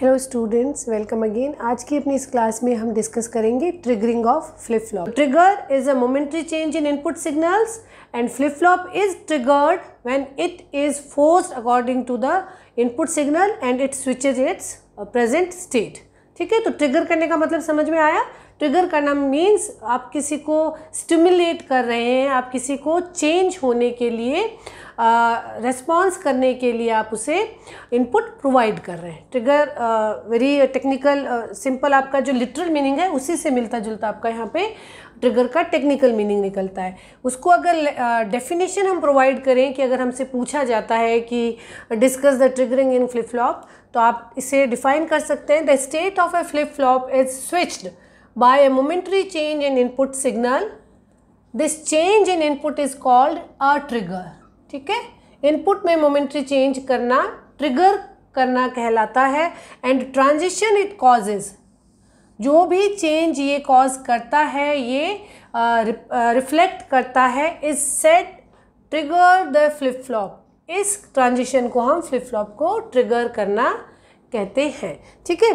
hello students welcome again आज की अपनी इस क्लास में हम डिस्कस करेंगे triggering of flip flop trigger is a momentary change in input signals and flip flop is triggered when it is forced according to the input signal and it switches its present state ठीक है तो trigger करने का मतलब समझ में आया trigger करना मीन्स आप किसी को स्टिमुलेट कर रहे हैं आप किसी को चेंज होने के लिए रेस्पॉन्स करने के लिए आप उसे इनपुट प्रोवाइड कर रहे हैं ट्रिगर वेरी टेक्निकल सिंपल आपका जो लिटरल मीनिंग है उसी से मिलता जुलता आपका यहाँ पे ट्रिगर का टेक्निकल मीनिंग निकलता है उसको अगर डेफिनेशन हम प्रोवाइड करें कि अगर हमसे पूछा जाता है कि discuss the triggering in flip flop तो आप इसे डिफाइन कर सकते हैं the state of a flip flop is switched by a momentary change in input signal this change in input is called a trigger ठीक है इनपुट में momentary change करना ट्रिगर करना कहलाता है एंड ट्रांजिशन इट कॉजेज जो भी change ये कॉज करता है ये रिफ्लेक्ट uh, करता है is set trigger the flip flop इस ट्रांजिशन को हम फ्लिप फ्लॉप को ट्रिगर करना कहते हैं ठीक है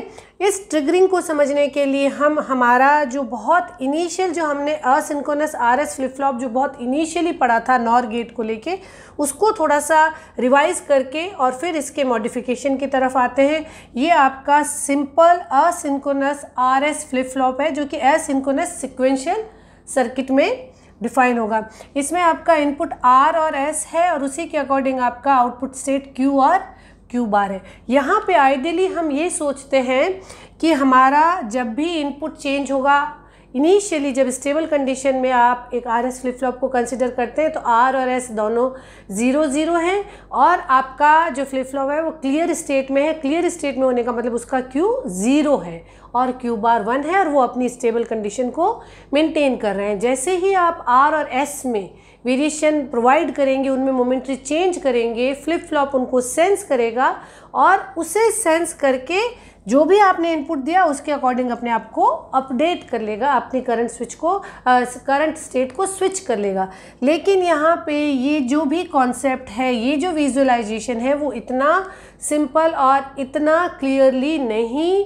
इस ट्रिगरिंग को समझने के लिए हम हमारा जो बहुत इनिशियल जो हमने asynchronous R S flip flop जो बहुत इनिशियली पढ़ा था नॉर गेट को लेके उसको थोड़ा सा रिवाइज करके और फिर इसके मॉडिफिकेशन की तरफ आते हैं ये आपका simple asynchronous R S flip flop है जो कि असिंकोनस सिक्वेंशियल सर्किट में डिफाइन होगा इसमें आपका इनपुट आर और एस है और उसी के अकॉर्डिंग आपका आउटपुट स्टेट क्यू और क्यू बार है यहाँ पे आइडियली हम ये सोचते हैं कि हमारा जब भी इनपुट चेंज होगा इनिशियली जब स्टेबल कंडीशन में आप एक आर एस फ्लिप फ्लॉप को कंसिडर करते हैं तो आर और एस दोनों ज़ीरो ज़ीरो हैं और आपका जो फ्लिप फ्लॉप है वो क्लियर स्टेट में है क्लियर स्टेट में होने का मतलब उसका क्यू ज़ीरो है और क्यू बार वन है और वो अपनी स्टेबल कंडीशन को मेंटेन कर रहे हैं जैसे ही आप आर और एस में वेरिएशन प्रोवाइड करेंगे उनमें मोमेंट्री चेंज करेंगे फ्लिप फ्लॉप उनको सेंस करेगा और उसे सेंस करके जो भी आपने इनपुट दिया उसके अकॉर्डिंग अपने आप को अपडेट कर लेगा अपने करंट स्विच को करंट स्टेट को स्विच कर लेगा लेकिन यहाँ पे ये जो भी कॉन्सेप्ट है ये जो विजुअलाइजेशन है वो इतना सिंपल और इतना क्लियरली नहीं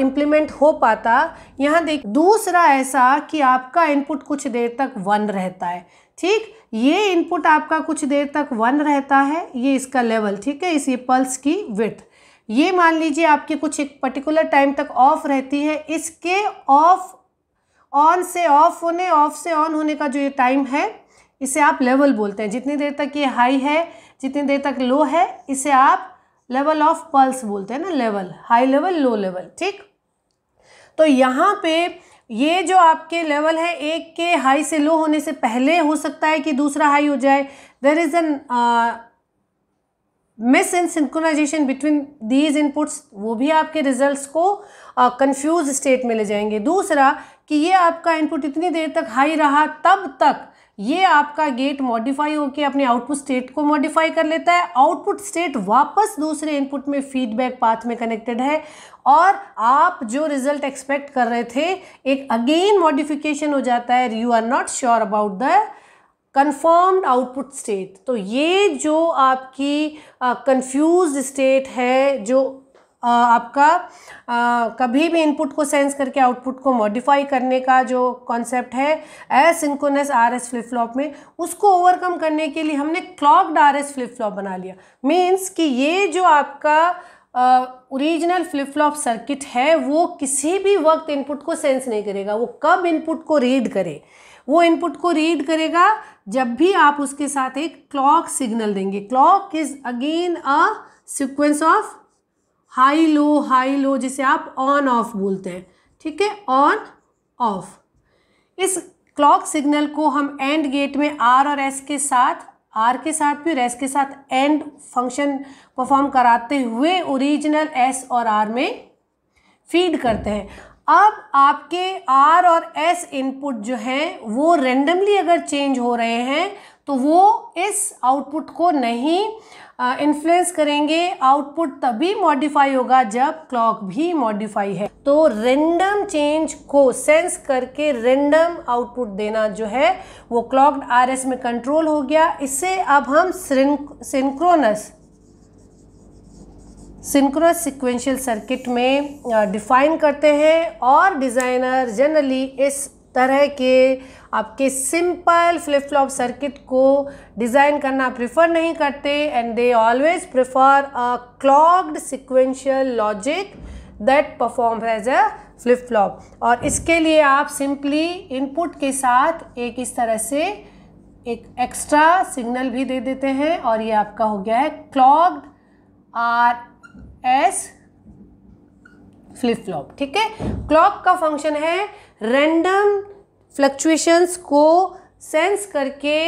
इम्प्लीमेंट हो पाता यहाँ देख दूसरा ऐसा कि आपका इनपुट कुछ देर तक वन रहता है ठीक ये इनपुट आपका कुछ देर तक वन रहता है ये इसका लेवल ठीक है इस ये पल्स की विथ ये मान लीजिए आपकी कुछ एक पर्टिकुलर टाइम तक ऑफ रहती है इसके ऑफ ऑन से ऑफ होने ऑफ से ऑन होने का जो ये टाइम है इसे आप लेवल बोलते हैं जितनी देर तक ये हाई है जितनी देर तक लो है इसे आप लेवल ऑफ पल्स बोलते हैं ना level high level low level ठीक तो यहाँ पे ये जो आपके लेवल है एक के हाई से लो होने से पहले हो सकता है कि दूसरा हाई हो जाए there is an miss in synchronization between these inputs वो भी आपके रिजल्ट्स को कंफ्यूज uh, स्टेट में ले जाएंगे दूसरा कि ये आपका इनपुट इतनी देर तक हाई रहा तब तक ये आपका गेट मॉडिफाई होकर अपने आउटपुट स्टेट को मॉडिफाई कर लेता है आउटपुट स्टेट वापस दूसरे इनपुट में फीडबैक पाथ में कनेक्टेड है और आप जो रिजल्ट एक्सपेक्ट कर रहे थे एक अगेन मॉडिफिकेशन हो जाता है you are not sure about the confirmed output state तो ये जो आपकी uh, स्टेट है जो uh, आपका uh, कभी भी इनपुट को सेंस करके आउटपुट को मॉडिफाई करने का जो कॉन्सेप्ट है asynchronous R S flip flop में उसको ओवरकम करने के लिए हमने clocked R S flip flop बना लिया मीन्स कि ये जो आपका ओरिजिनल फ्लिप फ्लॉप सर्किट है वो किसी भी वक्त इनपुट को सेंस नहीं करेगा वो कब इनपुट को रीड करे वो इनपुट को रीड करेगा जब भी आप उसके साथ एक क्लॉक सिग्नल देंगे clock is again a sequence of high low high low जिसे आप ऑन ऑफ बोलते हैं ठीक है ऑन ऑफ इस क्लॉक सिग्नल को हम एंड गेट में आर और एस के साथ आर के साथ भी और एस के साथ एंड फंक्शन परफॉर्म कराते हुए ओरिजिनल एस और आर में फीड करते हैं अब आपके आर और एस इनपुट जो हैं वो रेंडमली अगर चेंज हो रहे हैं तो वो इस आउटपुट को नहीं इन्फ्लुएंस करेंगे आउटपुट तभी मॉडिफाई होगा जब क्लॉक भी मॉडिफाई है तो रेंडम चेंज को सेंस करके रेंडम आउटपुट देना जो है वो क्लॉक्ड आरएस में कंट्रोल हो गया इससे अब हम सिंक्रोनस सिंक्रोनस सिक्वेंशियल सर्किट में डिफाइन करते हैं और डिज़ाइनर जनरली इस तरह के आपके सिंपल फ्लिप फ्लॉप सर्किट को डिज़ाइन करना प्रेफर नहीं करते and they always prefer a clocked sequential logic that perform as a flip flop और इसके लिए आप सिंपली इनपुट के साथ एक इस तरह से एक एक्स्ट्रा सिग्नल भी दे देते हैं और ये आपका हो गया है clocked R S flip flop ठीक है क्लॉक का फंक्शन है रैंडम फ्लक्चुएशंस को सेंस करके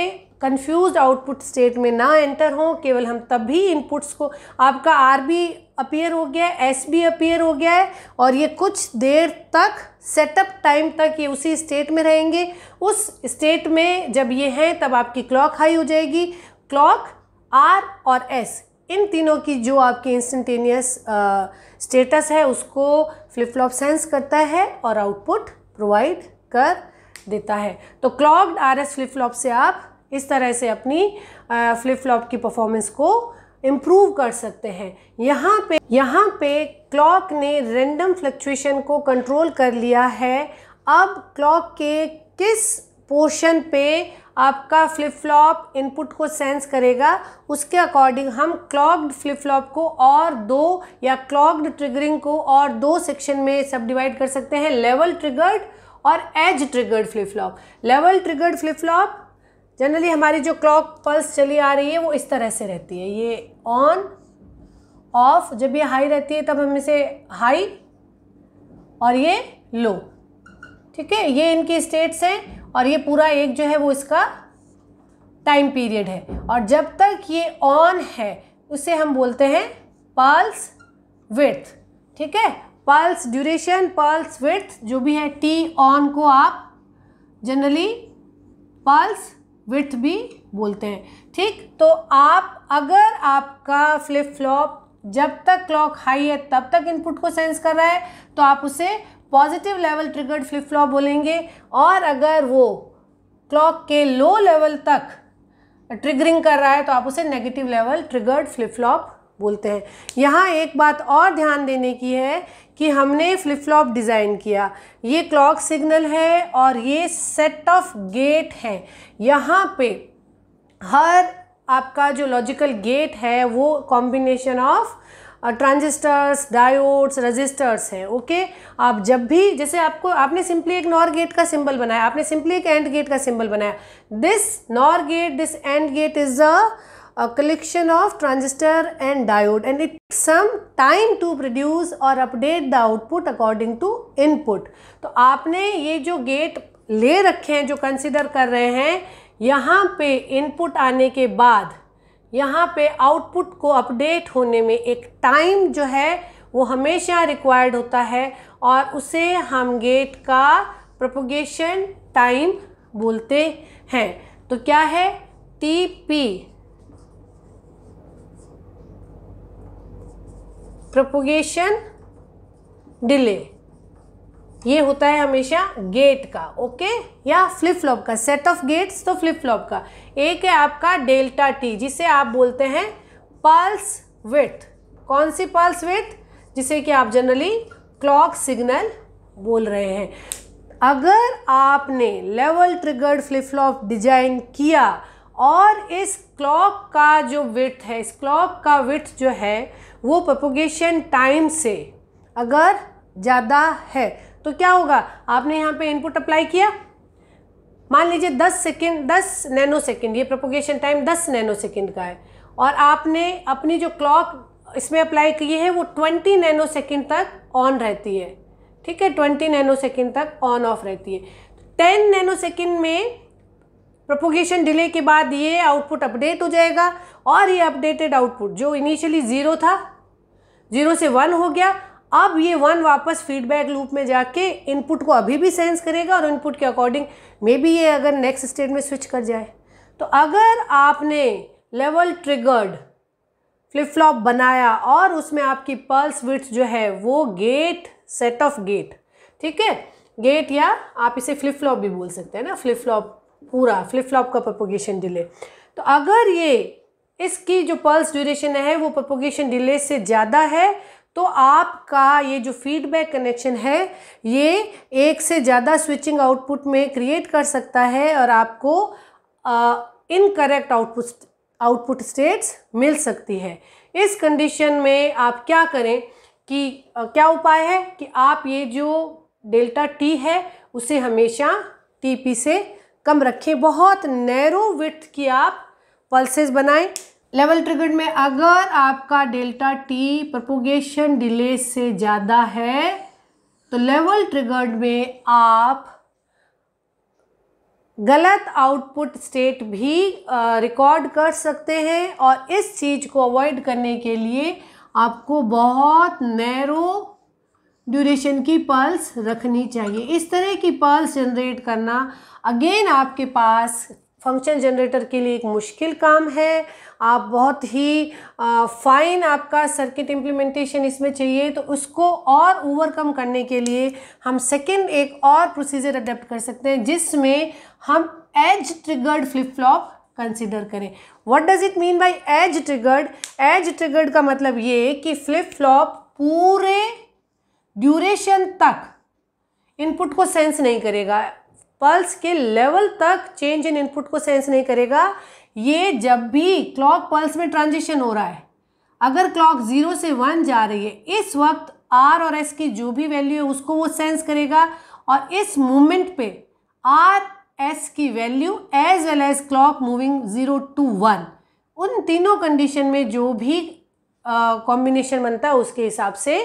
कंफ्यूज आउटपुट स्टेट में ना एंटर हो केवल हम तभी इनपुट्स को आपका आर बी अपियर हो गया है एस बी अपियर हो गया है और ये कुछ देर तक सेटअप टाइम तक ये उसी स्टेट में रहेंगे उस स्टेट में जब ये हैं तब आपकी क्लॉक हाई हो जाएगी क्लॉक आर और एस इन तीनों की जो आपकी इंस्टेंटेनियस स्टेटस है उसको फ्लिप फ्लॉप सेंस करता है और आउटपुट प्रोवाइड कर देता है तो clocked R S flip flop से आप इस तरह से अपनी फ्लिप uh, फ्लॉप की परफॉर्मेंस को इम्प्रूव कर सकते हैं यहाँ पे यहाँ पे क्लॉक ने रेंडम फ्लक्चुएशन को कंट्रोल कर लिया है अब क्लॉक के किस पोर्शन पे आपका फ्लिप फ्लॉप इनपुट को सेंस करेगा उसके अकॉर्डिंग हम क्लॉक्ड फ्लिप फ्लॉप को और दो या क्लॉक्ड ट्रिगरिंग को और दो सेक्शन में सब डिवाइड कर सकते हैं लेवल ट्रिगर्ड और edge triggered flip flop level triggered flip flop generally हमारी जो क्लॉक पल्स चली आ रही है वो इस तरह से रहती है ये ऑन ऑफ जब ये हाई रहती है तब हम इसे हाई और ये लो ठीक है ये इनकी स्टेट्स हैं और ये पूरा एक जो है वो इसका टाइम पीरियड है और जब तक ये ऑन है उसे हम बोलते हैं पल्स विथ ठीक है पल्स ड्यूरेशन पल्स विथ जो भी है टी ऑन को आप जनरली पल्स विथ भी बोलते हैं ठीक तो आप अगर आपका फ्लिप फ्लॉप जब तक क्लॉक हाई है तब तक इनपुट को सेंस कर रहा है तो आप उसे positive level triggered flip flop बोलेंगे और अगर वो क्लॉक के लो लेवल तक ट्रिगरिंग कर रहा है तो आप उसे negative level triggered flip flop बोलते हैं यहाँ एक बात और ध्यान देने की है कि हमने फ्लिप फ्लॉप डिज़ाइन किया ये क्लॉक सिग्नल है और ये सेट ऑफ गेट है यहाँ पे हर आपका जो लॉजिकल गेट है वो combination of transistors diodes registers हैं ओके आप जब भी जैसे आपको आपने सिंपली एक नॉर गेट का सिंबल बनाया आपने सिंपली एक एंड गेट का सिंबल बनाया this nor gate this and gate is a collection of transistor and and and it it takes some time to produce or update the output according तो आपने ये जो gate ले रखे हैं जो कंसिडर कर रहे हैं यहाँ पे इनपुट आने के बाद यहाँ पे आउटपुट को अपडेट होने में एक टाइम जो है वो हमेशा रिक्वायर्ड होता है और उसे हम गेट का प्रोपोगेशन टाइम बोलते हैं तो क्या है टी पी प्रोपोगेशन डिले ये होता है हमेशा गेट का ओके या फ्लिप फ्लॉप का सेट ऑफ गेट्स तो फ्लिप फ्लॉप का एक है आपका डेल्टा टी जिसे आप बोलते हैं पल्स विथ कौन सी पल्स विथ जिसे कि आप जनरली क्लॉक सिग्नल बोल रहे हैं अगर आपने level triggered flip flop design किया और इस क्लॉक का जो विथ है इस क्लॉक का विथ जो है वो प्रोपोगेशन टाइम से अगर ज़्यादा है तो क्या होगा आपने यहाँ पे इनपुट अप्लाई किया मान लीजिए 10 सेकेंड 10 नैनो सेकेंड ये प्रोपोगेशन टाइम 10 नैनो सेकेंड का है और आपने अपनी जो क्लॉक इसमें अप्लाई की है वो 20 नैनो सेकेंड तक ऑन रहती है ठीक है 20 नैनो सेकेंड तक ऑन ऑफ रहती है 10 नैनो सेकेंड में प्रोपोगेशन डिले के बाद ये आउटपुट अपडेट हो जाएगा और ये अपडेटेड आउटपुट जो इनिशियली ज़ीरो था ज़ीरो से वन हो गया अब ये वन वापस फीडबैक लूप में जाके इनपुट को अभी भी सेंस करेगा और इनपुट के अकॉर्डिंग मे बी ये अगर नेक्स्ट स्टेट में स्विच कर जाए तो अगर आपने लेवल ट्रिगर्ड फ्लिप फ्लॉप बनाया और उसमें आपकी पल्स विथ जो है वो गेट सेट ऑफ गेट ठीक है गेट या आप इसे फ्लिप फ्लॉप भी बोल सकते हैं ना फ्लिप फ्लॉप पूरा फ्लिप फ्लॉप का प्रपोगेशन डिले तो अगर ये इसकी जो पल्स ड्यूरेशन है वो प्रपोगेशन डिले से ज़्यादा है तो आपका ये जो फीडबैक कनेक्शन है ये एक से ज़्यादा स्विचिंग आउटपुट में क्रिएट कर सकता है और आपको इनकरेक्ट आउटपुट आउटपुट स्टेट्स मिल सकती है इस कंडीशन में आप क्या करें कि uh, क्या उपाय है कि आप ये जो डेल्टा टी है उसे हमेशा टी पी से कम रखें बहुत नैरो विथ की आप पल्सेस बनाएं लेवल ट्रिगर्ड में अगर आपका डेल्टा टी प्रपोगेशन डिले से ज़्यादा है तो लेवल ट्रिगर्ड में आप गलत आउटपुट स्टेट भी रिकॉर्ड कर सकते हैं और इस चीज़ को अवॉइड करने के लिए आपको बहुत नैरो ड्यूरेशन की पल्स रखनी चाहिए इस तरह की पल्स जनरेट करना अगेन आपके पास फंक्शन जनरेटर के लिए एक मुश्किल काम है आप बहुत ही फाइन आपका सर्किट इम्प्लीमेंटेशन इसमें चाहिए तो उसको और ओवरकम करने के लिए हम सेकंड एक और प्रोसीजर अडेप्ट कर सकते हैं जिसमें हम edge triggered flip flop consider करें what does it mean by edge triggered edge triggered का मतलब ये कि फ्लिप फ्लॉप पूरे ड्यूरेशन तक इनपुट को सेंस नहीं करेगा पल्स के लेवल तक चेंज इन इनपुट को सेंस नहीं करेगा ये जब भी क्लॉक पल्स में ट्रांजिशन हो रहा है अगर क्लॉक ज़ीरो से वन जा रही है इस वक्त आर और एस की जो भी वैल्यू है उसको वो सेंस करेगा और इस मोमेंट पे आर एस की value as well as clock moving zero to one उन तीनों कंडीशन में जो भी कॉम्बिनेशन बनता है उसके हिसाब से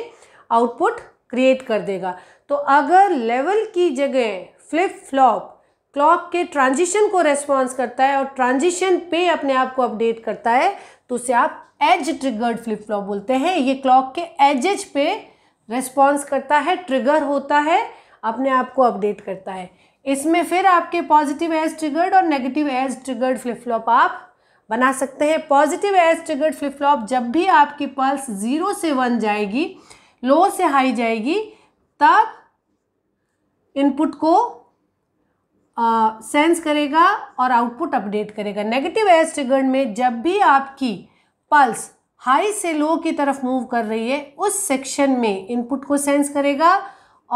आउटपुट क्रिएट कर देगा तो अगर लेवल की जगह फ्लिप फ्लॉप क्लॉक के ट्रांजिशन को रेस्पॉन्स करता है और ट्रांजिशन पे अपने आप को अपडेट करता है तो उसे आप एज ट्रिगर्ड फ्लिप फ्लॉप बोलते हैं ये क्लॉक के एजेज पे रेस्पॉन्स करता है ट्रिगर होता है अपने आप को अपडेट करता है इसमें फिर आपके पॉजिटिव एज ट्रिगर्ड और negative edge triggered flip flop आप बना सकते हैं positive edge triggered flip flop जब भी आपकी पल्स ज़ीरो से वन जाएगी लो से हाई जाएगी तब इनपुट को सेंस uh, करेगा और आउटपुट अपडेट करेगा नेगेटिव एज ट्रिगर्ड में जब भी आपकी पल्स हाई से लो की तरफ मूव कर रही है उस सेक्शन में इनपुट को सेंस करेगा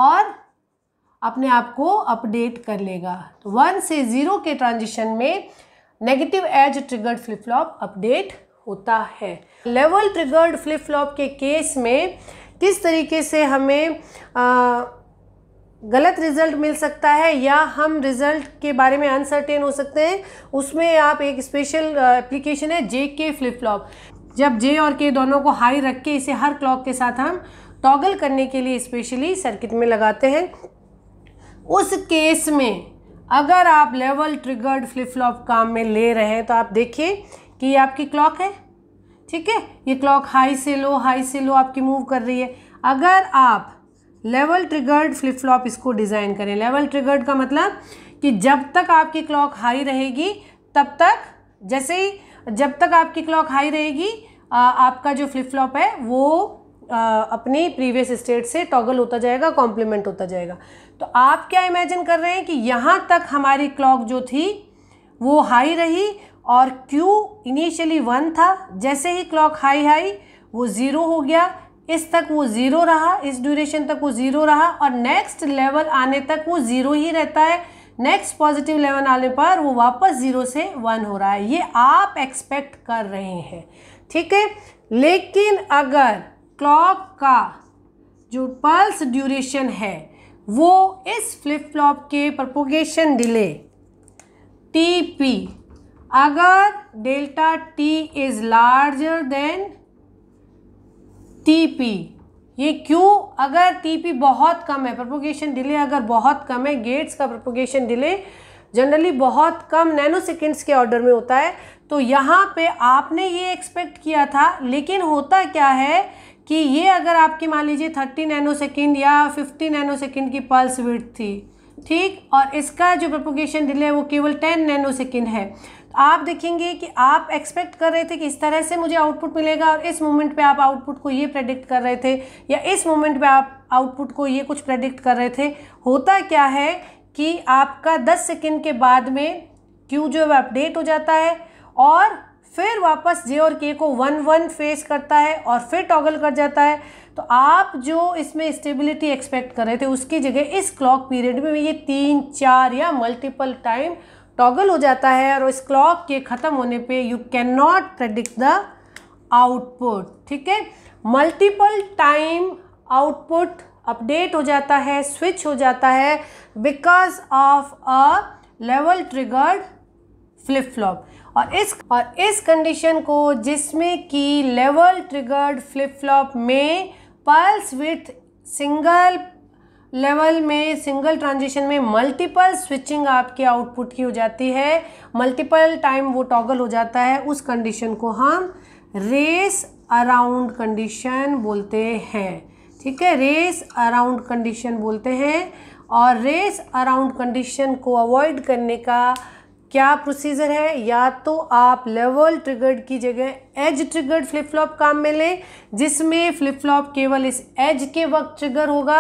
और अपने आप को अपडेट कर लेगा वन तो से ज़ीरो के ट्रांजिशन में negative edge triggered flip flop update होता है लेवल ट्रिगर्ड फ्लिप फ्लॉप के केस में किस तरीके से हमें आ, गलत रिज़ल्ट मिल सकता है या हम रिज़ल्ट के बारे में अनसर्टेन हो सकते हैं उसमें आप एक स्पेशल एप्लीकेशन है जे के फ्लिप फ्लॉप जब जे और के दोनों को हाई रख के इसे हर क्लॉक के साथ हम टॉगल करने के लिए स्पेशली सर्किट में लगाते हैं उस केस में अगर आप लेवल ट्रिगर्ड फ्लिप फ्लॉप काम में ले रहे हैं तो आप देखिए कि ये आपकी क्लॉक है ठीक है ये क्लॉक हाई से लो हाई से लो आपकी मूव कर रही है अगर आप लेवल ट्रिगर्ड फ्लिप फ्लॉप इसको डिज़ाइन करें लेवल ट्रिगर्ड का मतलब कि जब तक आपकी क्लॉक हाई रहेगी तब तक जैसे ही जब तक आपकी क्लॉक हाई रहेगी आपका जो फ्लिप फ्लॉप है वो अपनी अपने प्रीवियस स्टेट से टॉगल होता जाएगा कॉम्प्लीमेंट होता जाएगा तो आप क्या इमेजिन कर रहे हैं कि यहाँ तक हमारी क्लॉक जो थी वो हाई रही और क्यू इनिशियली वन था जैसे ही क्लॉक हाई हाई वो ज़ीरो हो गया इस तक वो ज़ीरो रहा इस ड्यूरेशन तक वो ज़ीरो रहा और नेक्स्ट लेवल आने तक वो ज़ीरो ही रहता है नेक्स्ट पॉजिटिव लेवल आने पर वो वापस ज़ीरो से वन हो रहा है ये आप एक्सपेक्ट कर रहे हैं ठीक है लेकिन अगर क्लॉक का जो पल्स ड्यूरेशन है वो इस फ्लिप फ्लॉप के प्रपोगेशन डिले टी पी अगर delta T is larger than TP ये क्यों अगर टीपी बहुत कम है प्रपोगेशन डिले अगर बहुत कम है गेट्स का प्रपोगेशन डिले जनरली बहुत कम नैनो सेकेंड्स के ऑर्डर में होता है तो यहाँ पे आपने ये एक्सपेक्ट किया था लेकिन होता क्या है कि ये अगर आपकी मान लीजिए थर्टी नैनो सेकेंड या फिफ्टी नैनो सेकेंड की पल्स विथ थी ठीक और इसका जो प्रपोगेशन डिले है वो केवल टेन नैनो सेकेंड है आप देखेंगे कि आप एक्सपेक्ट कर रहे थे कि इस तरह से मुझे आउटपुट मिलेगा और इस मोमेंट पे आप आउटपुट को ये प्रेडिक्ट कर रहे थे या इस मोमेंट पे आप आउटपुट को ये कुछ प्रेडिक्ट कर रहे थे होता क्या है कि आपका दस सेकेंड के बाद में क्यू जो है अपडेट हो जाता है और फिर वापस जे और के को वन वन फेस करता है और फिर टॉगल कर जाता है तो आप जो इसमें स्टेबिलिटी एक्सपेक्ट कर रहे थे उसकी जगह इस क्लॉक पीरियड में ये तीन चार या मल्टीपल टाइम टॉगल हो जाता है और इस क्लॉक के ख़त्म होने पे you can not predict the output ठीक है मल्टीपल टाइम आउटपुट अपडेट हो जाता है स्विच हो जाता है because of a level triggered flip flop और इस और इस कंडीशन को जिसमें कि लेवल ट्रिगर्ड फ्लिप फ्लॉप में पल्स विथ सिंगल लेवल में सिंगल ट्रांजिशन में मल्टीपल स्विचिंग आपके आउटपुट की हो जाती है मल्टीपल टाइम वो टॉगल हो जाता है उस कंडीशन को हम रेस अराउंड कंडीशन बोलते हैं ठीक है रेस अराउंड कंडीशन बोलते हैं और रेस अराउंड कंडीशन को अवॉइड करने का क्या प्रोसीजर है या तो आप लेवल ट्रिगर्ड की जगह एज ट्रिगर्ड फ्लिप फ्लॉप काम में लें जिसमें फ्लिप फ्लॉप केवल इस एज के वक्त ट्रिगर होगा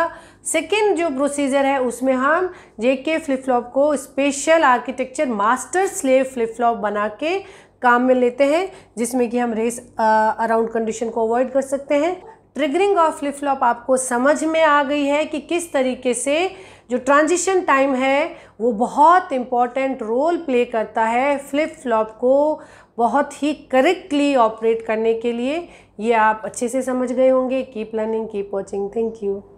सेकेंड जो प्रोसीजर है उसमें हम जेके फ्लिप फ्लॉप को special architecture master slave flip flop बना के काम में लेते हैं जिसमें कि हम रेस अराउंड कंडीशन को अवॉइड कर सकते हैं ट्रिगरिंग ऑफ फ्लिप फ्लॉप आपको समझ में आ गई है कि किस तरीके से जो ट्रांजिशन टाइम है वो बहुत इम्पॉर्टेंट रोल प्ले करता है फ्लिप फ्लॉप को बहुत ही करेक्टली ऑपरेट करने के लिए ये आप अच्छे से समझ गए होंगे keep learning keep watching thank you